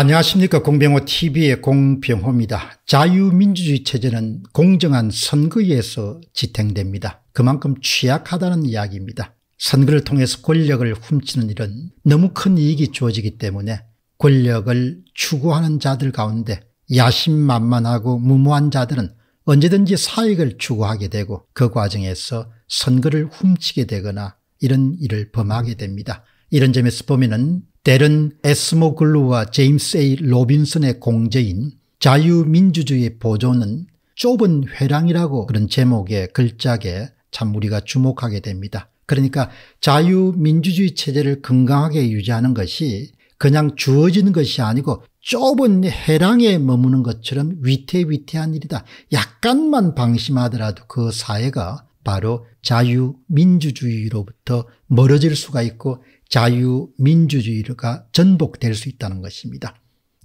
안녕하십니까 공병호 tv의 공병호입니다. 자유민주주의 체제는 공정한 선거에서 지탱됩니다. 그만큼 취약하다는 이야기입니다. 선거를 통해서 권력을 훔치는 일은 너무 큰 이익이 주어지기 때문에 권력을 추구하는 자들 가운데 야심만만하고 무모한 자들은 언제든지 사익을 추구하게 되고 그 과정에서 선거를 훔치게 되거나 이런 일을 범하게 됩니다. 이런 점에서 보면 은 때른 에스모 글루와 제임스 A. 로빈슨의 공제인 자유민주주의 보존은 좁은 회랑이라고 그런 제목의 글작에 참 우리가 주목하게 됩니다. 그러니까 자유민주주의 체제를 건강하게 유지하는 것이 그냥 주어지는 것이 아니고 좁은 해랑에 머무는 것처럼 위태위태한 일이다. 약간만 방심하더라도 그 사회가 바로 자유민주주의로부터 멀어질 수가 있고 자유민주주의가 전복될 수 있다는 것입니다.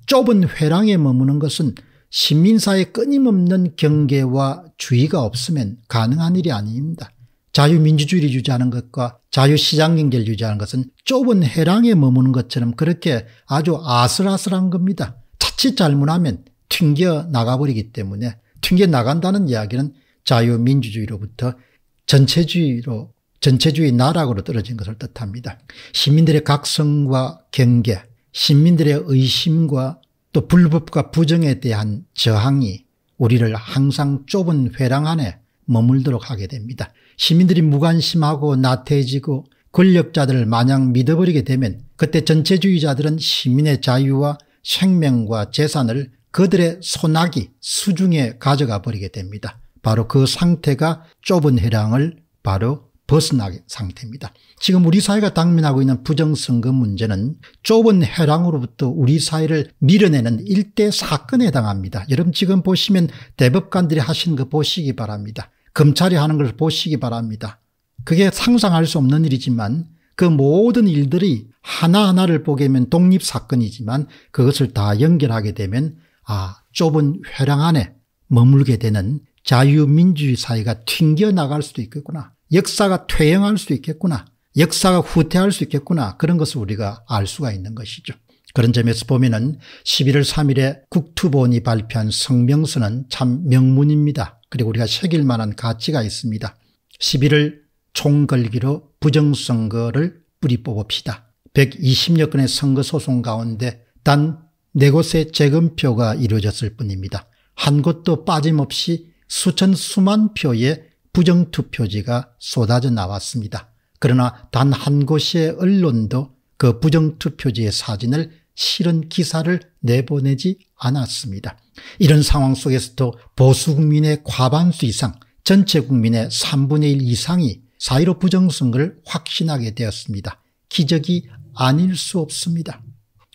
좁은 회랑에 머무는 것은 시민사의 끊임없는 경계와 주의가 없으면 가능한 일이 아닙니다. 자유민주주의를 유지하는 것과 자유시장경제를 유지하는 것은 좁은 회랑에 머무는 것처럼 그렇게 아주 아슬아슬한 겁니다. 자칫 잘못하면 튕겨 나가버리기 때문에 튕겨 나간다는 이야기는 자유민주주의로부터 전체주의로 전체주의 나락으로 떨어진 것을 뜻합니다. 시민들의 각성과 경계, 시민들의 의심과 또 불법과 부정에 대한 저항이 우리를 항상 좁은 회랑 안에 머물도록 하게 됩니다. 시민들이 무관심하고 나태해지고 권력자들을 마냥 믿어버리게 되면 그때 전체주의자들은 시민의 자유와 생명과 재산을 그들의 소나기 수중에 가져가 버리게 됩니다. 바로 그 상태가 좁은 회랑을 바로 벗어난 상태입니다. 지금 우리 사회가 당면하고 있는 부정선거 문제는 좁은 해랑으로부터 우리 사회를 밀어내는 일대 사건에 해당합니다. 여러분 지금 보시면 대법관들이 하시는 거 보시기 바랍니다. 검찰이 하는 걸 보시기 바랍니다. 그게 상상할 수 없는 일이지만 그 모든 일들이 하나하나를 보게 되면 독립사건이지만 그것을 다 연결하게 되면 아 좁은 회랑 안에 머물게 되는 자유민주주의 사회가 튕겨나갈 수도 있겠구나. 역사가 퇴행할 수 있겠구나. 역사가 후퇴할 수 있겠구나. 그런 것을 우리가 알 수가 있는 것이죠. 그런 점에서 보면은 11월 3일에 국투본이 발표한 성명서는 참 명문입니다. 그리고 우리가 새길 만한 가치가 있습니다. 11월 총걸기로 부정선거를 뿌리 뽑읍시다. 120여 건의 선거 소송 가운데 단 4곳의 재검표가 이루어졌을 뿐입니다. 한 곳도 빠짐없이 수천 수만 표의 부정투표지가 쏟아져 나왔습니다. 그러나 단 한 곳의 언론도 그 부정투표지의 사진을 실은 기사를 내보내지 않았습니다. 이런 상황 속에서도 보수국민의 과반수 이상 전체 국민의 3분의 1 이상이 사1로 부정선거를 확신하게 되었습니다. 기적이 아닐 수 없습니다.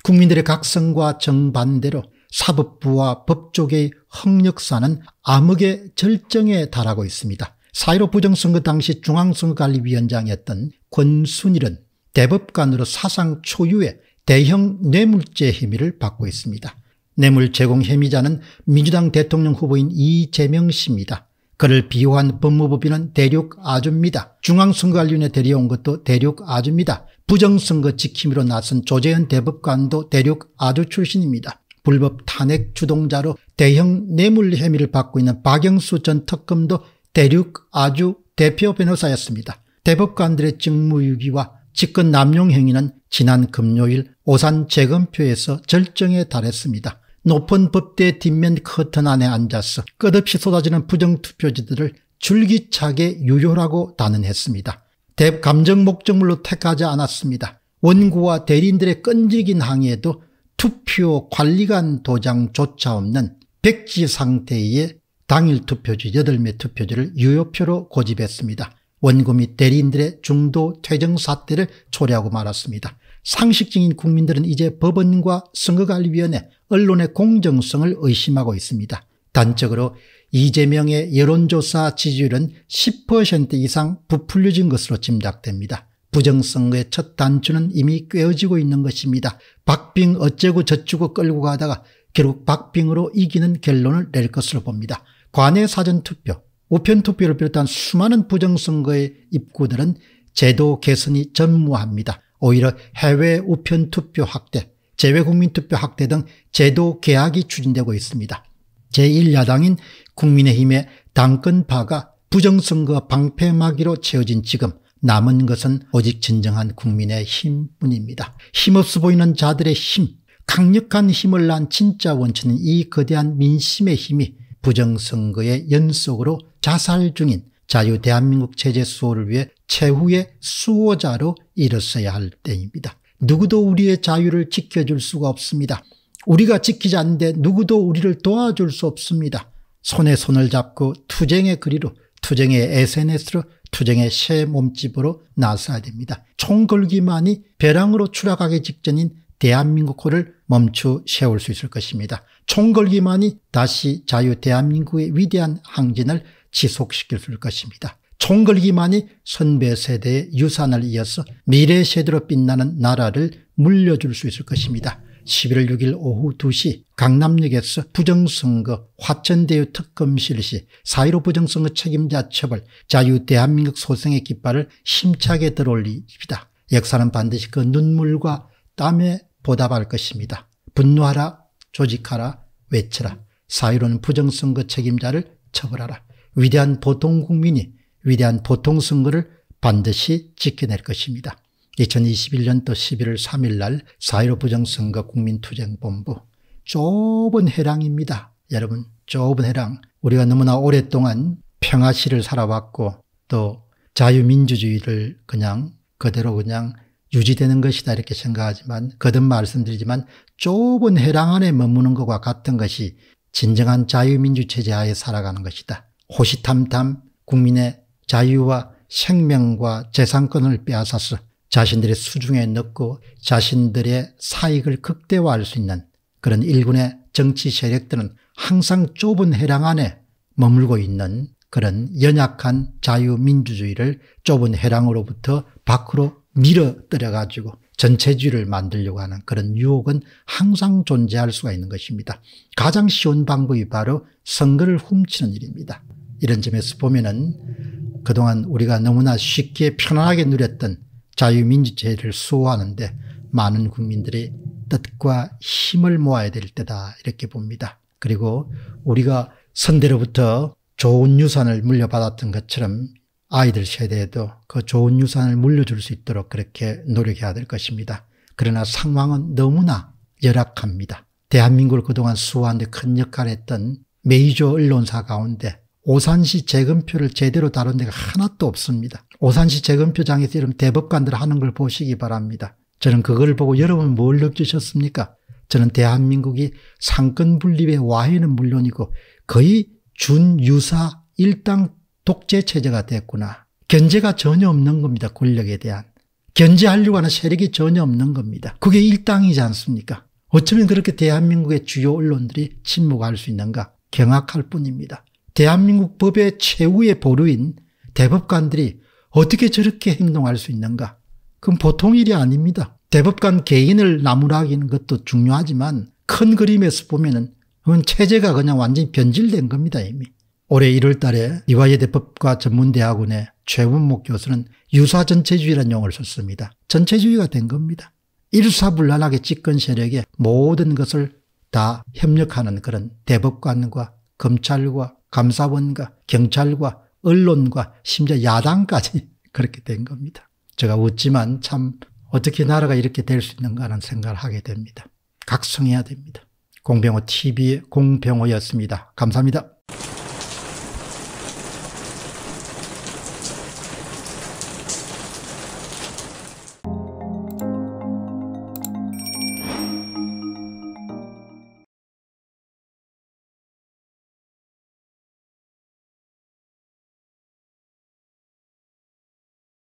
국민들의 각성과 정반대로 사법부와 법조계의 흑역사는 암흑의 절정에 달하고 있습니다. 사일오 부정선거 당시 중앙선거관리위원장이었던 권순일은 대법관으로 사상 초유의 대형 뇌물죄 혐의를 받고 있습니다. 뇌물 제공 혐의자는 민주당 대통령 후보인 이재명 씨입니다. 그를 비호한 법무부비는 대륙 아주입니다. 중앙선거관리위원회 데려온 것도 대륙 아주입니다. 부정선거 지킴이로 나선 조재현 대법관도 대륙 아주 출신입니다. 불법 탄핵 주동자로 대형 뇌물 혐의를 받고 있는 박영수 전 특검도 대륙 아주 대표 변호사였습니다. 대법관들의 직무유기와 직권 남용 행위는 지난 금요일 오산 재검표에서 절정에 달했습니다. 높은 법대 뒷면 커튼 안에 앉아서 끝없이 쏟아지는 부정투표지들을 줄기차게 유효라고 단언했습니다. 대감정 목적물로 택하지 않았습니다. 원고와 대리인들의 끈질긴 항의에도 투표 관리관 도장조차 없는 백지 상태의 당일 투표지 8매 투표지를 유효표로 고집했습니다. 원고 이 대리인들의 중도 퇴정 사태를 초래하고 말았습니다. 상식적인 국민들은 이제 법원과 선거관리위원회, 언론의 공정성을 의심하고 있습니다. 단적으로 이재명의 여론조사 지지율은 10% 이상 부풀려진 것으로 짐작됩니다. 부정선거의 첫 단추는 이미 꿰어지고 있는 것입니다. 박빙 어쩌고 저쩌고 끌고 가다가 결국 박빙으로 이기는 결론을 낼 것으로 봅니다. 관외 사전투표, 우편투표를 비롯한 수많은 부정선거의 입구들은 제도 개선이 전무합니다. 오히려 해외 우편투표 확대, 재외국민투표 확대 등 제도 개혁이 추진되고 있습니다. 제1야당인 국민의힘의 당권파가 부정선거 방패막이로 채워진 지금 남은 것은 오직 진정한 국민의 힘뿐입니다. 힘없어 보이는 자들의 힘, 강력한 힘을 난 진짜 원천인 이 거대한 민심의 힘이 부정선거의 연속으로 자살 중인 자유대한민국 체제 수호를 위해 최후의 수호자로 일었어야 할 때입니다. 누구도 우리의 자유를 지켜줄 수가 없습니다. 우리가 지키지 않는데 누구도 우리를 도와줄 수 없습니다. 손에 손을 잡고 투쟁의 그리로 투쟁의 SNS로 투쟁의 새 몸집으로 나서야 됩니다. 총 걸기만이 벼랑으로 추락하기 직전인 대한민국호를 멈추 세울 수 있을 것입니다. 총궐기만이 다시 자유 대한민국의 위대한 항진을 지속시킬 것입니다. 총궐기만이 선배 세대의 유산을 이어서 미래 세대로 빛나는 나라를 물려줄 수 있을 것입니다. 11월 6일 오후 2시 강남역에서 부정선거 화천대유 특검 실시 4.15 부정선거 책임자 처벌 자유 대한민국 소생의 깃발을 힘차게 들어올립니다. 역사는 반드시 그 눈물과 땀에 보답할 것입니다. 분노하라 조직하라 외쳐라 사회로는 부정선거 책임자를 처벌하라 위대한 보통 국민이 위대한 보통 선거를 반드시 지켜낼 것입니다. 2021년도 11월 3일 날 사회로 부정선거 국민투쟁본부 좁은 해랑입니다. 여러분 좁은 해랑 우리가 너무나 오랫동안 평화시를 살아왔고 또 자유민주주의를 그냥 그대로 그냥 유지되는 것이다 이렇게 생각하지만 거듭 말씀드리지만 좁은 해랑 안에 머무는 것과 같은 것이 진정한 자유민주체제 하에 살아가는 것이다. 호시탐탐 국민의 자유와 생명과 재산권을 빼앗아서 자신들의 수중에 넣고 자신들의 사익을 극대화할 수 있는 그런 일군의 정치 세력들은 항상 좁은 해랑 안에 머물고 있는 그런 연약한 자유민주주의를 좁은 해랑으로부터 밖으로 밀어뜨려가지고 전체주의를 만들려고 하는 그런 유혹은 항상 존재할 수가 있는 것입니다. 가장 쉬운 방법이 바로 선거를 훔치는 일입니다. 이런 점에서 보면은 그동안 우리가 너무나 쉽게 편안하게 누렸던 자유민주제를 수호하는데 많은 국민들의 뜻과 힘을 모아야 될 때다 이렇게 봅니다. 그리고 우리가 선대로부터 좋은 유산을 물려받았던 것처럼 아이들 세대에도 그 좋은 유산을 물려줄 수 있도록 그렇게 노력해야 될 것입니다. 그러나 상황은 너무나 열악합니다. 대한민국을 그동안 수호하는 큰 역할을 했던 메이저 언론사 가운데 오산시 재검표를 제대로 다룬 데가 하나도 없습니다. 오산시 재검표장에서 이런 대법관들 하는 걸 보시기 바랍니다. 저는 그걸 보고 여러분 뭘 느끼셨습니까? 저는 대한민국이 상권 분립의 와해는 물론이고 거의 준유사 일당 독재 체제가 됐구나. 견제가 전혀 없는 겁니다. 권력에 대한. 견제하려고 하는 세력이 전혀 없는 겁니다. 그게 일당이지 않습니까? 어쩌면 그렇게 대한민국의 주요 언론들이 침묵할 수 있는가 경악할 뿐입니다. 대한민국 법의 최후의 보루인 대법관들이 어떻게 저렇게 행동할 수 있는가? 그건 보통 일이 아닙니다. 대법관 개인을 나무라기는 것도 중요하지만 큰 그림에서 보면 은 그건 체제가 그냥 완전히 변질된 겁니다 이미. 올해 1월 달에 이화여대법과 전문대학원의 최문목 교수는 유사전체주의라는 용어를 썼습니다. 전체주의가 된 겁니다. 일사불란하게 집권 세력의 모든 것을 다 협력하는 그런 대법관과 검찰과 감사원과 경찰과 언론과 심지어 야당까지 그렇게 된 겁니다. 제가 웃지만 참 어떻게 나라가 이렇게 될 수 있는가 하는 생각을 하게 됩니다. 각성해야 됩니다. 공병호 TV의 공병호였습니다. 감사합니다.